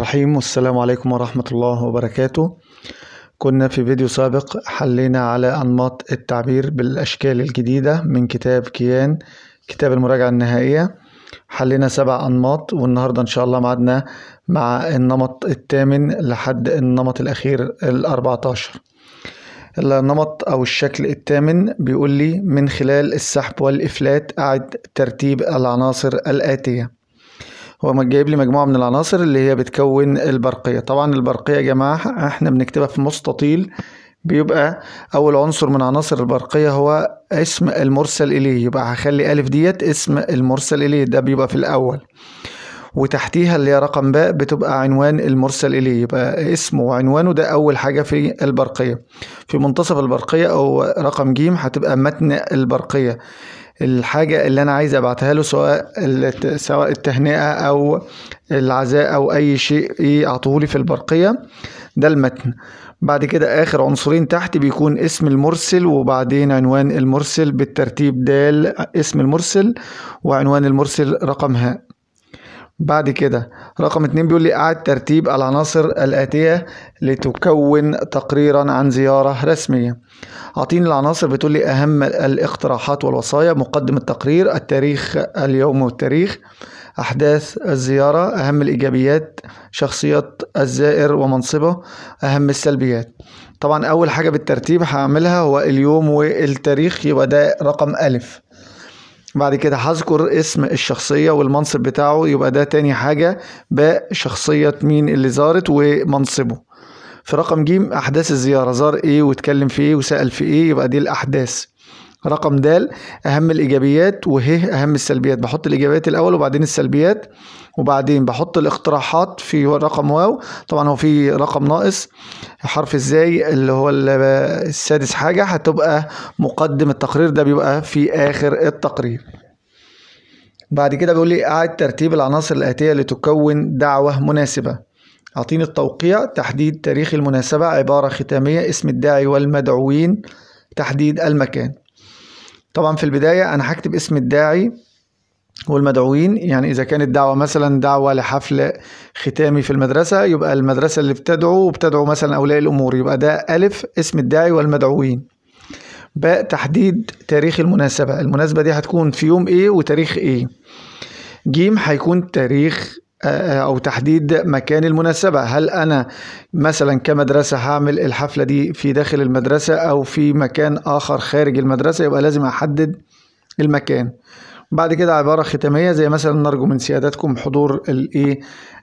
رحيم والسلام عليكم ورحمة الله وبركاته كنا في فيديو سابق حلينا على أنماط التعبير بالأشكال الجديدة من كتاب كيان كتاب المراجعة النهائية حلينا سبع أنماط والنهاردة إن شاء الله معدنا مع النمط الثامن لحد النمط الأخير الأربعة عشر النمط أو الشكل الثامن بيقول لي من خلال السحب والإفلات أعد ترتيب العناصر الآتية هو جايب لي مجموعة من العناصر اللي هي بتكون البرقية طبعا البرقية يا جماعة احنا بنكتبها في مستطيل بيبقى أول عنصر من عناصر البرقية هو اسم المرسل إليه يبقى هخلي ألف ديت اسم المرسل إليه ده بيبقى في الأول وتحتيها اللي هي رقم باء بتبقى عنوان المرسل إليه يبقى اسمه وعنوانه ده أول حاجة في البرقية في منتصف البرقية أو رقم جيم هتبقى متن البرقية الحاجة اللي أنا عايز أبعتها له سواء سواء التهنئة أو العزاء أو أي شيء يعطوه لي في البرقية ده المتن بعد كده آخر عنصرين تحت بيكون اسم المرسل وبعدين عنوان المرسل بالترتيب دال اسم المرسل وعنوان المرسل رقم هاء بعد كده رقم اتنين بيقول لي أعد ترتيب العناصر الآتية لتكون تقريرا عن زيارة رسمية أعطيني العناصر بتقول لي أهم الاقتراحات والوصايا مقدم التقرير التاريخ اليوم والتاريخ أحداث الزيارة أهم الإيجابيات شخصية الزائر ومنصبه أهم السلبيات طبعا أول حاجة بالترتيب هعملها هو اليوم والتاريخ يبقى ده رقم ألف بعد كده هذكر اسم الشخصية والمنصب بتاعه يبقى ده تاني حاجة شخصية مين اللي زارت ومنصبه في رقم ج أحداث الزيارة زار إيه واتكلم في إيه وسأل في إيه يبقى دي الأحداث رقم د أهم الإيجابيات وه أهم السلبيات بحط الإيجابيات الأول وبعدين السلبيات وبعدين بحط الاقتراحات في رقم واو طبعا هو في رقم ناقص حرف ازاي اللي هو السادس حاجة هتبقى مقدم التقرير ده بيبقى في آخر التقرير بعد كده بيقول لي أعد ترتيب العناصر الآتية لتكون دعوة مناسبة أعطيني التوقيع تحديد تاريخ المناسبة عبارة ختامية اسم الداعي والمدعوين تحديد المكان طبعا في البداية أنا هكتب اسم الداعي والمدعوين يعني إذا كانت دعوة مثلا دعوة لحفل ختامي في المدرسة يبقى المدرسة اللي بتدعو وبتدعو مثلا أولياء الأمور يبقى ده ألف اسم الداعي والمدعوين باء تحديد تاريخ المناسبة المناسبة دي هتكون في يوم إيه وتاريخ إيه جيم هيكون تاريخ آه، او تحديد مكان المناسبه هل انا مثلا كمدرسه هعمل الحفله دي في داخل المدرسه او في مكان اخر خارج المدرسه يبقى لازم احدد المكان بعد كده عباره ختاميه زي مثلا نرجو من سيادتكم حضور الايه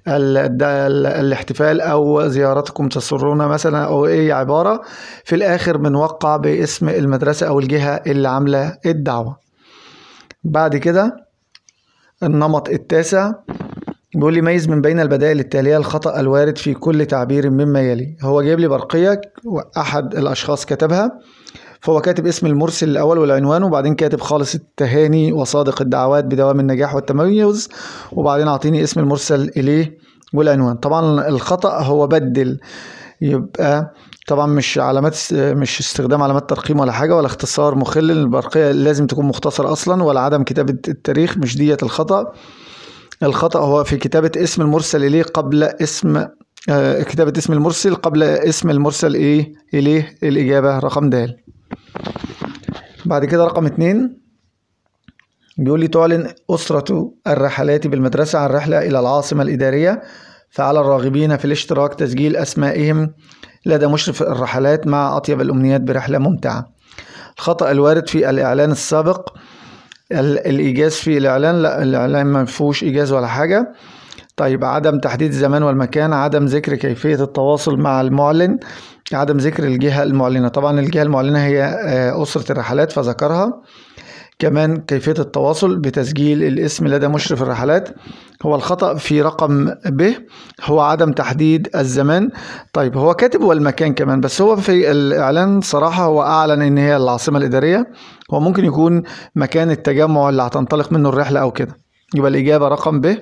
الاحتفال او زيارتكم تسرنا مثلا او اي عباره في الاخر بنوقع باسم المدرسه او الجهه اللي عامله الدعوه بعد كده النمط التاسع بيقول لي ميز من بين البدائل التالية الخطأ الوارد في كل تعبير مما يلي هو جايب لي برقية أحد الأشخاص كتبها فهو كاتب اسم المرسل الأول والعنوان وبعدين كاتب خالص التهاني وصادق الدعوات بدوام النجاح والتميز وبعدين أعطيني اسم المرسل إليه والعنوان طبعا الخطأ هو بدل يبقى طبعا مش علامات مش استخدام علامات ترقيم ولا حاجه ولا اختصار مخل البرقيه لازم تكون مختصر اصلا ولا عدم كتابه التاريخ مش ديت الخطا الخطأ هو في كتابة اسم المرسل إليه قبل اسم آه، كتابة اسم المرسل قبل اسم المرسل إيه إليه الإجابة رقم د بعد كده رقم اتنين بيقول لي تعلن أسرة الرحلات بالمدرسة عن رحلة إلى العاصمة الإدارية فعلى الراغبين في الاشتراك تسجيل أسمائهم لدى مشرف الرحلات مع أطيب الأمنيات برحلة ممتعة الخطأ الوارد في الإعلان السابق الإيجاز في الإعلان لا الإعلان ما فيهوش إيجاز ولا حاجة طيب عدم تحديد الزمان والمكان عدم ذكر كيفية التواصل مع المعلن عدم ذكر الجهة المعلنة طبعا الجهة المعلنة هي آه، أسرة الرحلات فذكرها كمان كيفية التواصل بتسجيل الاسم لدى مشرف الرحلات هو الخطأ في رقم ب هو عدم تحديد الزمان طيب هو كاتب والمكان كمان بس هو في الإعلان صراحة هو أعلن إن هي العاصمة الإدارية هو ممكن يكون مكان التجمع اللي هتنطلق منه الرحلة أو كده يبقى الإجابة رقم ب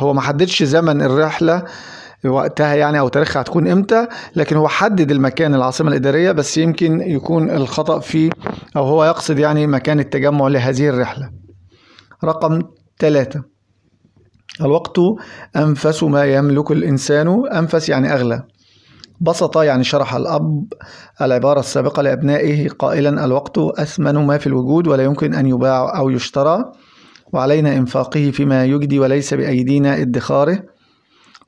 هو محددش زمن الرحلة وقتها يعني او تاريخها هتكون امتى لكن هو حدد المكان العاصمه الاداريه بس يمكن يكون الخطا فيه او هو يقصد يعني مكان التجمع لهذه الرحله رقم ثلاثة الوقت أنفس ما يملك الإنسان أنفس يعني أغلى بسط يعني شرح الأب العبارة السابقة لأبنائه قائلا الوقت أثمن ما في الوجود ولا يمكن أن يباع أو يشترى وعلينا إنفاقه فيما يجدي وليس بأيدينا ادخاره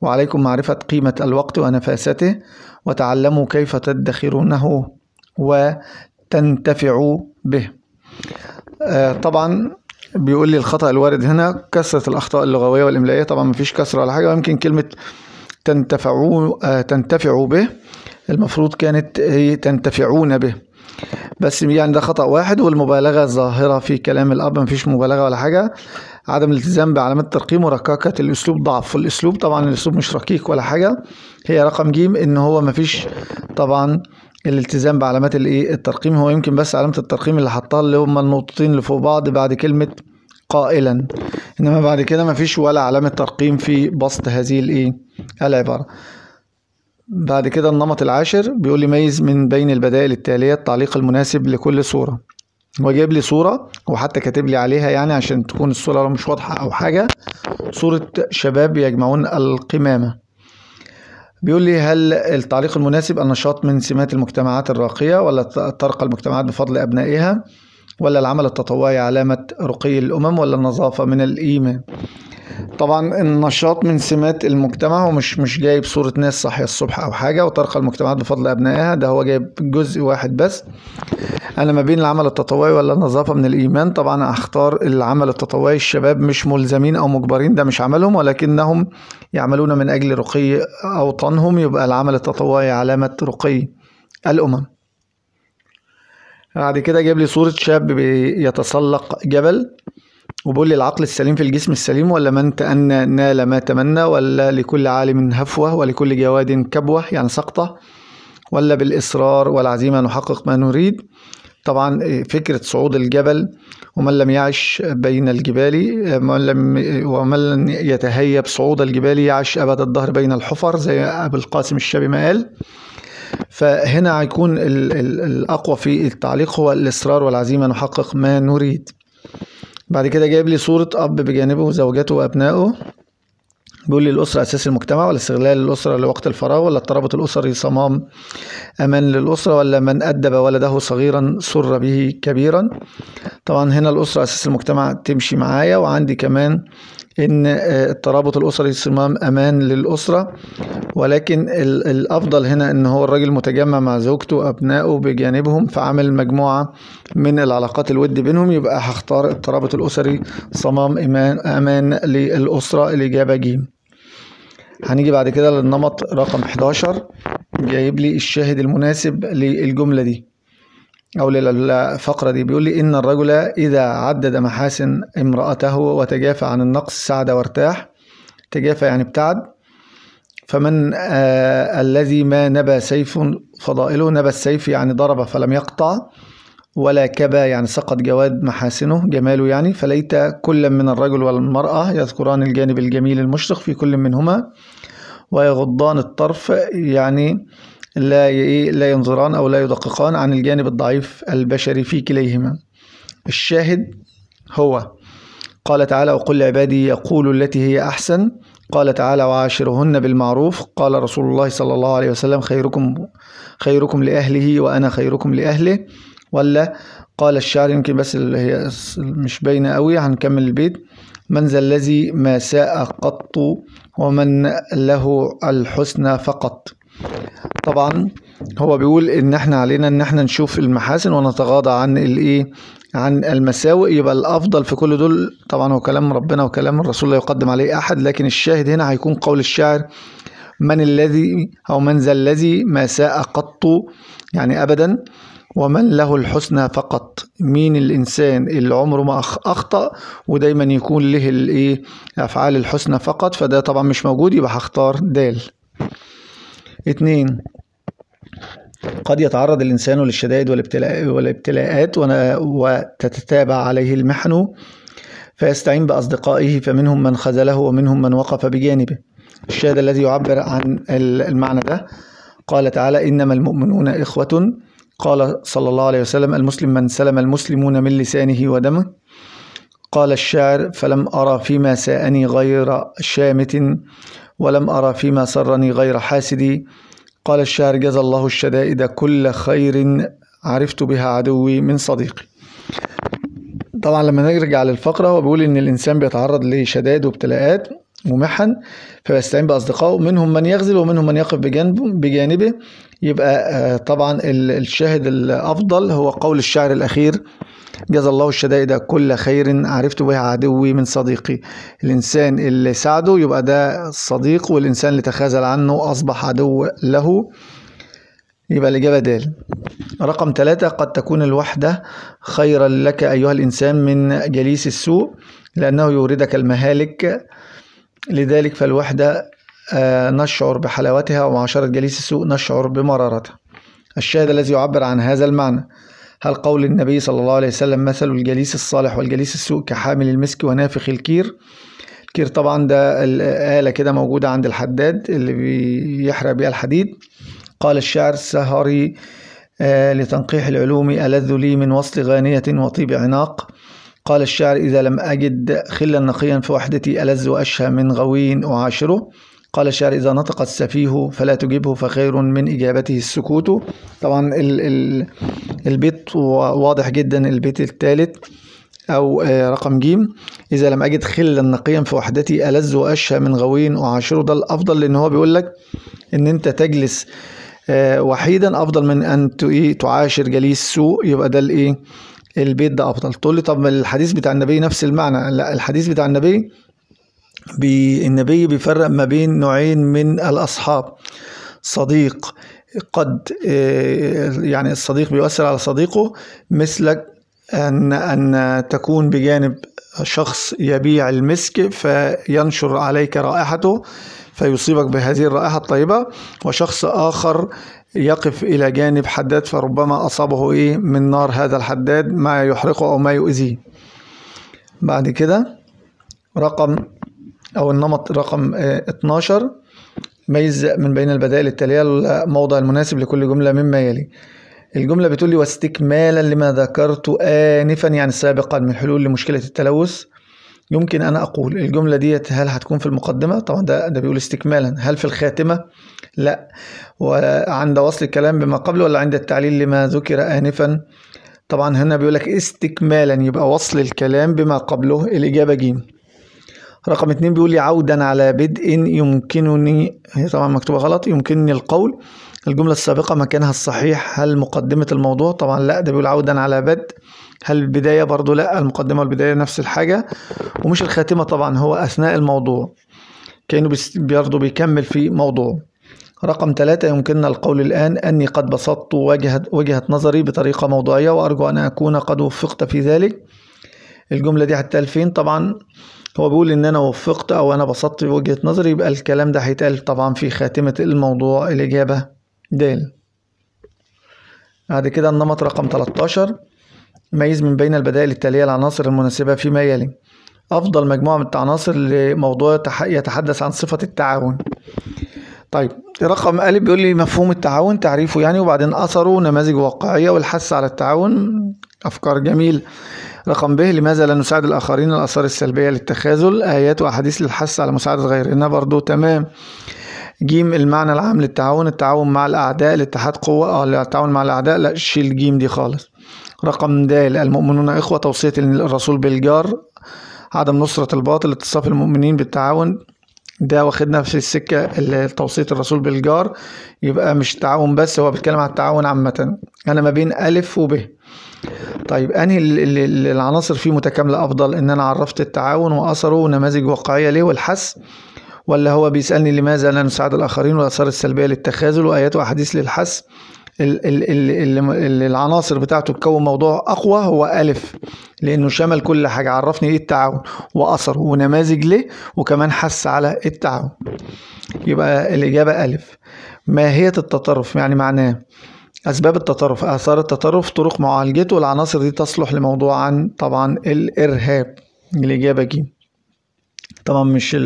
وعليكم معرفة قيمة الوقت ونفاسته وتعلموا كيف تدخرونه وتنتفعوا به آه، طبعا بيقول لي الخطأ الوارد هنا كثرة الأخطاء اللغوية والإملائية طبعا مفيش كسرة ولا حاجة ويمكن كلمة تنتفعوا آه، تنتفعوا به المفروض كانت هي تنتفعون به بس يعني ده خطأ واحد والمبالغة ظاهرة في كلام الأب مفيش مبالغة ولا حاجة عدم الالتزام بعلامات الترقيم وركاكة الأسلوب ضعف في الأسلوب طبعا الأسلوب مش ركيك ولا حاجة هي رقم جيم إن هو مفيش طبعا الالتزام بعلامات الايه الترقيم هو يمكن بس علامة الترقيم اللي حطها اللي هما النقطتين اللي فوق بعض بعد كلمة قائلا انما بعد كده مفيش ولا علامة ترقيم في بسط هذه الايه العبارة بعد كده النمط العاشر بيقول لي ميز من بين البدائل التالية التعليق المناسب لكل صورة وجاب لي صورة وحتى كاتب لي عليها يعني عشان تكون الصورة لو مش واضحة أو حاجة صورة شباب يجمعون القمامة بيقول لي هل التعليق المناسب النشاط من سمات المجتمعات الراقية ولا ترقى المجتمعات بفضل أبنائها ولا العمل التطوعي علامة رقي الأمم ولا النظافة من الإيمان طبعا النشاط من سمات المجتمع ومش مش جايب صورة ناس صاحية الصبح أو حاجة وترقى المجتمعات بفضل أبنائها ده هو جايب جزء واحد بس أنا ما بين العمل التطوعي ولا النظافة من الإيمان طبعا هختار العمل التطوعي الشباب مش ملزمين أو مجبرين ده مش عملهم ولكنهم يعملون من أجل رقي أوطانهم يبقى العمل التطوعي علامة رقي الأمم بعد كده جاب لي صورة شاب بيتسلق جبل وبقول لي العقل السليم في الجسم السليم ولا من تأنى نال ما تمنى ولا لكل عالم هفوة ولكل جواد كبوة يعني سقطة ولا بالإصرار والعزيمة نحقق ما نريد طبعا آه، فكرة صعود الجبل ومن لم يعش بين الجبال آه، ومن لم يتهيب صعود الجبال يعش أبد الدهر بين الحفر زي أبو القاسم الشابي ما قال فهنا هيكون الأقوى في التعليق هو الإصرار والعزيمة نحقق ما نريد بعد كده جايب لي صورة أب بجانبه وزوجته وأبنائه بيقول لي الأسرة أساس المجتمع ولا استغلال الأسرة لوقت الفراغ ولا الترابط الأسري صمام أمان للأسرة ولا من أدب ولده صغيرا سر به كبيرا طبعا هنا الأسرة أساس المجتمع تمشي معايا وعندي كمان ان الترابط آه، الاسري صمام امان للاسره ولكن الافضل هنا ان هو الراجل متجمع مع زوجته وابنائه بجانبهم فعامل مجموعه من العلاقات الود بينهم يبقى هختار الترابط الاسري صمام امان امان للاسره الاجابه جيم هنيجي بعد كده للنمط رقم 11 جايب لي الشاهد المناسب للجملة دي أو للفقرة دي بيقول لي إن الرجل إذا عدد محاسن امرأته وتجافى عن النقص سعد وارتاح تجافى يعني ابتعد فمن آه الذي ما نبى سيف فضائله نبى السيف يعني ضرب فلم يقطع ولا كبا يعني سقط جواد محاسنه جماله يعني فليت كل من الرجل والمرأة يذكران الجانب الجميل المشرق في كل منهما ويغضان الطرف يعني لا إيه، لا ينظران أو لا يدققان عن الجانب الضعيف البشري في كليهما الشاهد هو قال تعالى وقل عبادي يقولوا التي هي أحسن قال تعالى وعاشرهن بالمعروف قال رسول الله صلى الله عليه وسلم خيركم خيركم لأهله وأنا خيركم لأهله ولا قال الشعر يمكن بس اللي هي مش باينة قوي هنكمل البيت من ذا الذي ما ساء قط ومن له الحسنى فقط طبعا هو بيقول ان احنا علينا ان احنا نشوف المحاسن ونتغاضى عن الايه عن المساوئ يبقى الافضل في كل دول طبعا هو كلام ربنا وكلام الرسول لا يقدم عليه احد لكن الشاهد هنا هيكون قول الشاعر من الذي او من ذا الذي ما ساء قط يعني ابدا ومن له الحسنى فقط مين الانسان اللي عمره ما اخطا ودايما يكون له الايه افعال الحسنى فقط فده طبعا مش موجود يبقى هختار دال اتنين قد يتعرض الإنسان للشدائد والابتلاءات وتتتابع عليه المحن فيستعين بأصدقائه فمنهم من خذله ومنهم من وقف بجانبه الشاهد الذي يعبر عن المعنى ده قال تعالى إنما المؤمنون إخوة قال صلى الله عليه وسلم المسلم من سلم المسلمون من لسانه ودمه قال الشاعر فلم أرى فيما ساءني غير شامت ولم أرى فيما سرني غير حاسدي قال الشاعر جزى الله الشدائد كل خير عرفت بها عدوي من صديقي طبعا لما نرجع للفقرة هو بيقول إن الإنسان بيتعرض لشدائد وابتلاءات ومحن فيستعين بأصدقائه منهم من يغزل ومنهم من يقف بجانبه, بجانبه يبقى آه، طبعا الشاهد الأفضل هو قول الشاعر الأخير جزا الله الشدائد كل خير عرفت به عدوي من صديقي الإنسان اللي ساعده يبقى ده صديق والإنسان اللي تخاذل عنه أصبح عدو له يبقى الإجابة دال رقم ثلاثة قد تكون الوحدة خيرا لك أيها الإنسان من جليس السوء لأنه يوردك المهالك لذلك فالوحدة آه، نشعر بحلاوتها ومعاشرة جليس السوء نشعر بمرارتها الشاهد الذي يعبر عن هذا المعنى هل قول النبي صلى الله عليه وسلم مثل الجليس الصالح والجليس السوء كحامل المسك ونافخ الكير الكير طبعا ده الآلة كده موجودة عند الحداد اللي بيحرق بيها الحديد قال الشاعر السهري آه، لتنقيح العلوم ألذ لي من وصل غانية وطيب عناق قال الشاعر إذا لم أجد خلا نقيا فوحدتي ألذ وأشهى من غوي أعاشره قال الشاعر إذا نطق السفيه فلا تجبه فخير من إجابته السكوت طبعا ال ال البيت واضح جدا البيت الثالث أو آه، رقم جيم إذا لم أجد خلا نقيا في وحدتي ألذ وأشهى من غوين أعاشره ده الأفضل لأن هو بيقول لك إن أنت تجلس آه، وحيدا أفضل من أن تعاشر جليس سوء يبقى ده الإيه البيت ده افضل تقول لي طب الحديث بتاع النبي نفس المعنى لا الحديث بتاع النبي بي النبي بيفرق ما بين نوعين من الاصحاب صديق قد آه، يعني الصديق بيؤثر على صديقه مثلك ان ان تكون بجانب شخص يبيع المسك فينشر عليك رائحته فيصيبك بهذه الرائحة الطيبة وشخص آخر يقف إلى جانب حداد فربما أصابه إيه من نار هذا الحداد ما يحرقه أو ما يؤذيه بعد كده رقم أو النمط رقم 12 آه، ميز من بين البدائل التالية الموضع المناسب لكل جملة مما يلي الجملة بتقول لي واستكمالا لما ذكرت آنفا يعني سابقا من حلول لمشكلة التلوث يمكن أنا أقول الجملة ديت هل هتكون في المقدمة؟ طبعا ده ده بيقول استكمالا هل في الخاتمة؟ لا وعند وصل الكلام بما قبل ولا عند التعليل لما ذكر آنفا طبعا هنا بيقول لك استكمالا يبقى وصل الكلام بما قبله الإجابة جيم رقم اتنين بيقول لي عودا على بدء يمكنني هي طبعا مكتوبة غلط يمكنني القول الجملة السابقة مكانها الصحيح هل مقدمة الموضوع طبعا لا ده بيقول عودا على بدء هل البداية برضو لا المقدمة والبداية نفس الحاجة ومش الخاتمة طبعا هو أثناء الموضوع كأنه برضو بيكمل في موضوعه رقم ثلاثة يمكننا القول الآن أني قد بسطت وجهة, وجهة نظري بطريقة موضوعية وأرجو أن أكون قد وفقت في ذلك الجملة دي حتى الفين طبعا هو بيقول إن أنا وفقت أو أنا بسطت وجهة نظري يبقى الكلام ده هيتقال طبعا في خاتمة الموضوع الإجابة د بعد كده النمط رقم 13 ميز من بين البدائل التالية العناصر المناسبة فيما يلي أفضل مجموعة من العناصر لموضوع يتحدث عن صفة التعاون طيب رقم أ بيقول لي مفهوم التعاون تعريفه يعني وبعدين أثره نماذج واقعية والحث على التعاون أفكار جميل رقم ب لماذا لا نساعد الآخرين الآثار السلبية للتخاذل آيات وأحاديث للحث على مساعدة غيرنا برضو تمام جيم المعنى العام للتعاون التعاون مع الأعداء الاتحاد قوة اه التعاون مع الأعداء لا شيل جيم دي خالص رقم د المؤمنون إخوة توصية الرسول بالجار عدم نصرة الباطل اتصاف المؤمنين بالتعاون ده واخدنا في السكة توصية الرسول بالجار يبقى مش تعاون بس هو بيتكلم على التعاون عامة أنا ما بين ألف وب طيب أنهي العناصر فيه متكاملة أفضل إن أنا عرفت التعاون وأثره ونماذج واقعية ليه والحس ولا هو بيسألني لماذا لا نساعد الآخرين والآثار السلبية للتخاذل وآيات وأحاديث للحس اللي العناصر بتاعته تكون موضوع اقوى هو الف لانه شمل كل حاجه عرفني ايه التعاون واثره ونماذج ليه وكمان حث على التعاون يبقى الاجابه الف ماهيه التطرف يعني معناه أسباب التطرف آثار التطرف طرق معالجته العناصر دي تصلح لموضوع عن طبعا الإرهاب الإجابة جيم طبعا مش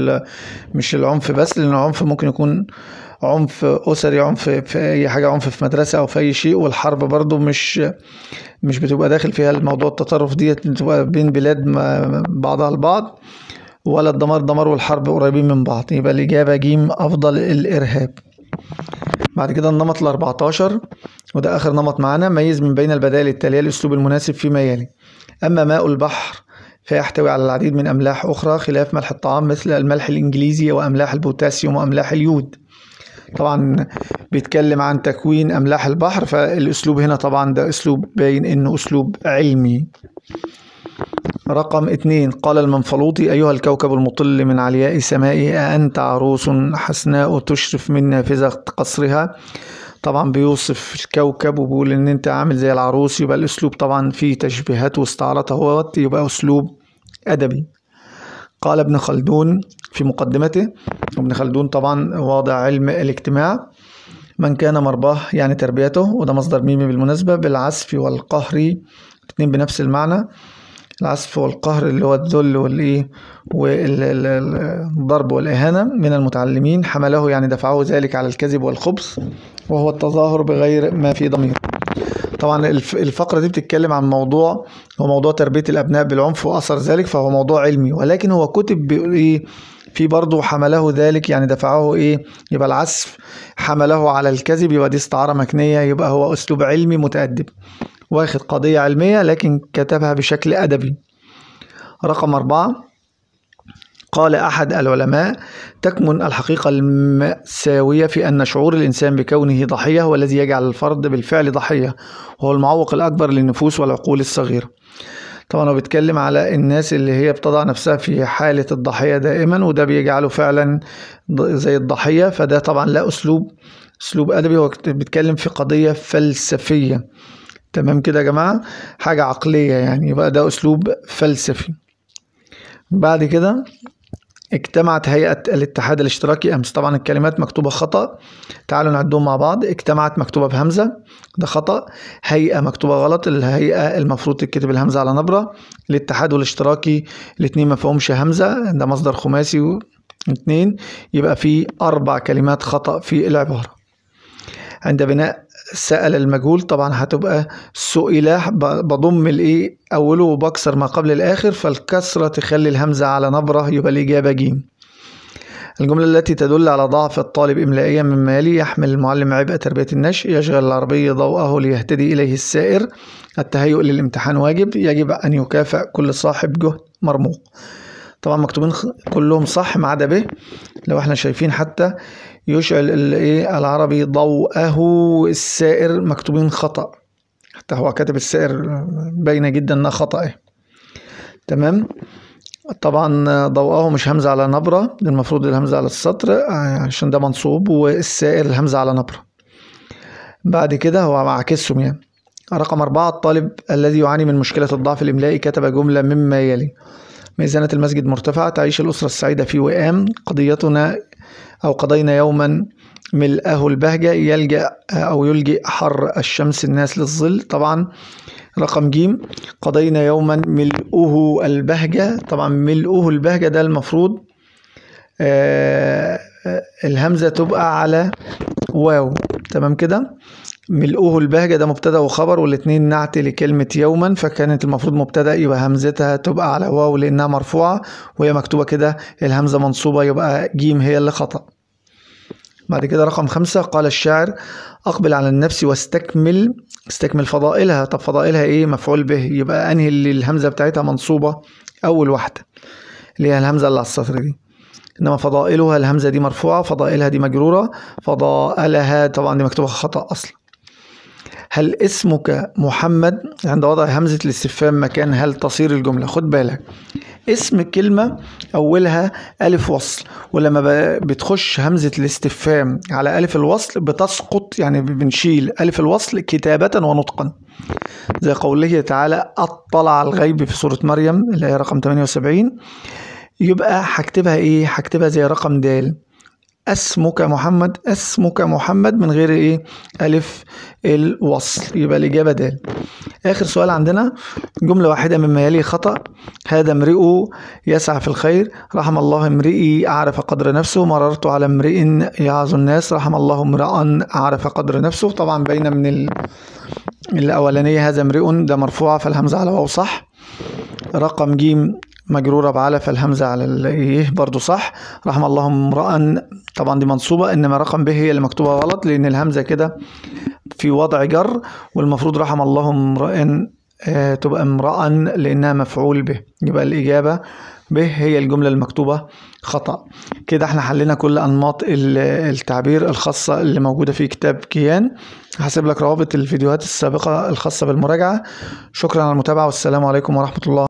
مش العنف بس لان العنف ممكن يكون عنف اسري عنف في اي حاجه عنف في مدرسه او في اي شيء والحرب برضو مش مش بتبقى داخل فيها الموضوع التطرف ديت بتبقى بين بلاد بعضها البعض ولا الدمار دمار والحرب قريبين من بعض يبقى الاجابه جيم افضل الارهاب بعد كده النمط ال 14 وده اخر نمط معانا ميز من بين البدائل التاليه الاسلوب المناسب فيما يلي اما ماء البحر فيحتوي على العديد من أملاح أخرى خلاف ملح الطعام مثل الملح الإنجليزي وأملاح البوتاسيوم وأملاح اليود طبعا بيتكلم عن تكوين أملاح البحر فالأسلوب هنا طبعا ده أسلوب باين إنه أسلوب علمي رقم اثنين قال المنفلوطي أيها الكوكب المطل من علياء سمائي أأنت عروس حسناء تشرف من نافذة قصرها طبعا بيوصف الكوكب وبيقول ان انت عامل زي العروس يبقى الاسلوب طبعا فيه تشبيهات واستعارات يبقى اسلوب أدبي قال ابن خلدون في مقدمته ابن خلدون طبعا واضع علم الاجتماع من كان مرباه يعني تربيته وده مصدر ميمي بالمناسبة بالعسف والقهر اتنين بنفس المعنى العسف والقهر اللي هو الذل والايه والضرب والإهانة من المتعلمين حمله يعني دفعه ذلك على الكذب والخبث وهو التظاهر بغير ما في ضميره طبعا الفقرة دي بتتكلم عن موضوع هو موضوع تربية الأبناء بالعنف وأثر ذلك فهو موضوع علمي ولكن هو كتب بيقول إيه في برضه حمله ذلك يعني دفعه إيه يبقى العسف حمله على الكذب يبقى دي استعارة مكنية يبقى هو أسلوب علمي متأدب واخد قضية علمية لكن كتبها بشكل أدبي رقم أربعة قال أحد العلماء تكمن الحقيقة المأساوية في أن شعور الإنسان بكونه ضحية هو الذي يجعل الفرد بالفعل ضحية وهو المعوق الأكبر للنفوس والعقول الصغيرة طبعا هو بيتكلم على الناس اللي هي بتضع نفسها في حالة الضحية دائما وده بيجعله فعلا زي الضحية فده طبعا لا أسلوب أسلوب أدبي هو بيتكلم في قضية فلسفية تمام كده يا جماعة حاجة عقلية يعني يبقى ده أسلوب فلسفي بعد كده اجتمعت هيئة الاتحاد الاشتراكي أمس طبعا الكلمات مكتوبة خطأ تعالوا نعدهم مع بعض اجتمعت مكتوبة بهمزة ده خطأ هيئة مكتوبة غلط الهيئة المفروض تكتب الهمزة على نبرة الاتحاد والاشتراكي الاتنين مفهومش همزة ده مصدر خماسي واثنين اتنين يبقى في أربع كلمات خطأ في العبارة عند بناء سأل المجهول طبعا هتبقى سئل بضم الايه اوله وبكسر ما قبل الاخر فالكسرة تخلي الهمزة على نبرة يبقى الاجابة جيم الجملة التي تدل على ضعف الطالب إملائيا مما يلي يحمل المعلم عبء تربية النشء يشغل العربي ضوءه ليهتدي إليه السائر التهيؤ للامتحان واجب يجب أن يكافئ كل صاحب جهد مرموق طبعا مكتوبين كلهم صح ما عدا به لو احنا شايفين حتى يشعل الايه العربي ضوءه السائر مكتوبين خطأ حتى هو كاتب السائر باينة جدا انها خطأ إيه. تمام طبعا ضوءه مش همزة على نبرة المفروض الهمزة على السطر آه، عشان ده منصوب والسائر الهمزة على نبرة بعد كده هو عكسهم يعني رقم أربعة الطالب الذي يعاني من مشكلة الضعف الإملائي كتب جملة مما يلي ميزانة المسجد مرتفعة تعيش الأسرة السعيدة في وئام قضيتنا أو قضينا يوما ملأه البهجة يلجأ أو يلجئ حر الشمس الناس للظل طبعا رقم جيم قضينا يوما ملؤه البهجة طبعا ملؤه البهجة ده المفروض آه،, آه الهمزة تبقى على واو تمام كده ملؤه البهجة ده مبتدأ وخبر والاتنين نعت لكلمة يوما فكانت المفروض مبتدأ يبقى همزتها تبقى على واو لأنها مرفوعة وهي مكتوبة كده الهمزة منصوبة يبقى جيم هي اللي خطأ بعد كده رقم خمسة قال الشاعر أقبل على النفس واستكمل استكمل فضائلها طب فضائلها إيه مفعول به يبقى أنهي اللي الهمزة بتاعتها منصوبة أول واحدة اللي هي الهمزة اللي على السطر دي انما فضائلها الهمزه دي مرفوعه فضائلها دي مجروره فضائلها طبعا دي مكتوبه خطا اصلا هل اسمك محمد عند وضع همزة الاستفهام مكان هل تصير الجملة خد بالك اسم كلمة أولها ألف وصل ولما بتخش همزة الاستفهام على ألف الوصل بتسقط يعني بنشيل ألف الوصل كتابة ونطقا زي قوله تعالى أطلع الغيب في سورة مريم اللي هي رقم 78 يبقى هكتبها إيه هكتبها زي رقم د اسمك محمد اسمك محمد من غير ايه الف الوصل يبقى الاجابه د اخر سؤال عندنا جمله واحده مما يلي خطا هذا امرئ يسعى في الخير رحم الله امرئي اعرف قدر نفسه مررت على امرئ يعظ الناس رحم الله امرا اعرف قدر نفسه طبعا بين من ال... الاولانيه هذا امرئ ده مرفوعه فالهمزه على واو صح رقم جيم مجرورة بعلف الهمزة على الايه برضو صح رحم الله امرأ طبعا دي منصوبة انما رقم به هي اللي مكتوبة غلط لان الهمزة كده في وضع جر والمفروض رحم الله امرأ آه تبقى امرأ لانها مفعول به يبقى الاجابة به هي الجملة المكتوبة خطأ كده احنا حلينا كل أنماط التعبير الخاصة اللي موجودة في كتاب كيان هسيب لك روابط الفيديوهات السابقة الخاصة بالمراجعة شكرا على المتابعة والسلام عليكم ورحمة الله